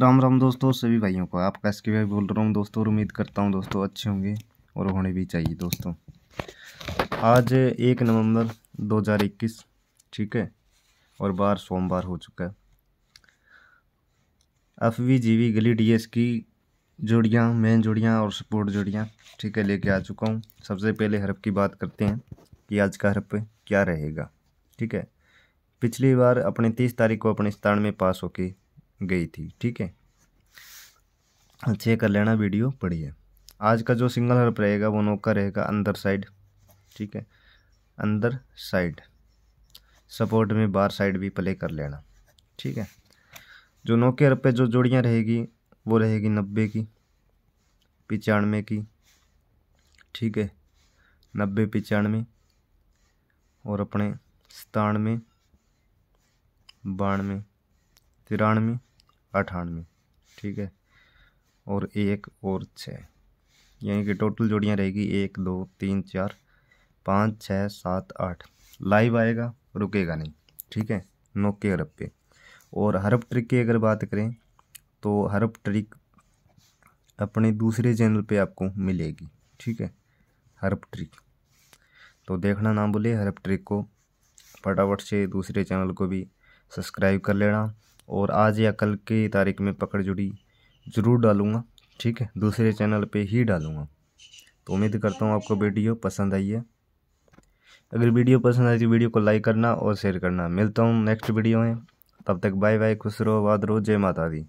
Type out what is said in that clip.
राम राम दोस्तों सभी भाइयों को आपका इसके भाई बोल रहा हूँ दोस्तों और उम्मीद करता हूँ दोस्तों अच्छे होंगे और होने भी चाहिए दोस्तों आज एक नवंबर 2021 ठीक है और बार सोमवार हो चुका है एफ वी जी वी गली डी एस की जोड़ियाँ मेन जोड़ियाँ और सपोर्ट जोड़ियाँ ठीक है लेके आ चुका हूँ सबसे पहले हरप की बात करते हैं कि आज का हरप क्या रहेगा ठीक है पिछली बार अपने तीस तारीख को अपने स्थान में पास होके गई थी ठीक है अच्छे कर लेना वीडियो पढ़िए आज का जो सिंगल हर्प रहेगा वो नौका रहेगा अंदर साइड ठीक है अंदर साइड सपोर्ट में बार साइड भी प्ले कर लेना ठीक है जो नौके हर्प पे जो जोड़ियाँ रहेगी वो रहेगी नब्बे की पचानवे की ठीक है नब्बे पचानवे और अपने सतानवे बानवे तिरानवे अठानवे ठीक है और एक और छः यानी कि टोटल जोड़ियाँ रहेगी एक दो तीन चार पाँच छः सात आठ लाइव आएगा रुकेगा नहीं ठीक है नोके के अरब पे और हरब ट्रिक की अगर बात करें तो हरब ट्रिक अपने दूसरे चैनल पे आपको मिलेगी ठीक है हरब ट्रिक तो देखना ना भूले हरब ट्रिक को फटाफट से दूसरे चैनल को भी सब्सक्राइब कर लेना और आज या कल की तारीख में पकड़ जुड़ी ज़रूर डालूँगा ठीक है दूसरे चैनल पे ही डालूँगा तो उम्मीद करता हूँ आपको वीडियो पसंद आई है अगर वीडियो पसंद आई तो वीडियो को लाइक करना और शेयर करना मिलता हूँ नेक्स्ट वीडियो में तब तक बाय बाय खुश रहो बाद रहो जय माता दी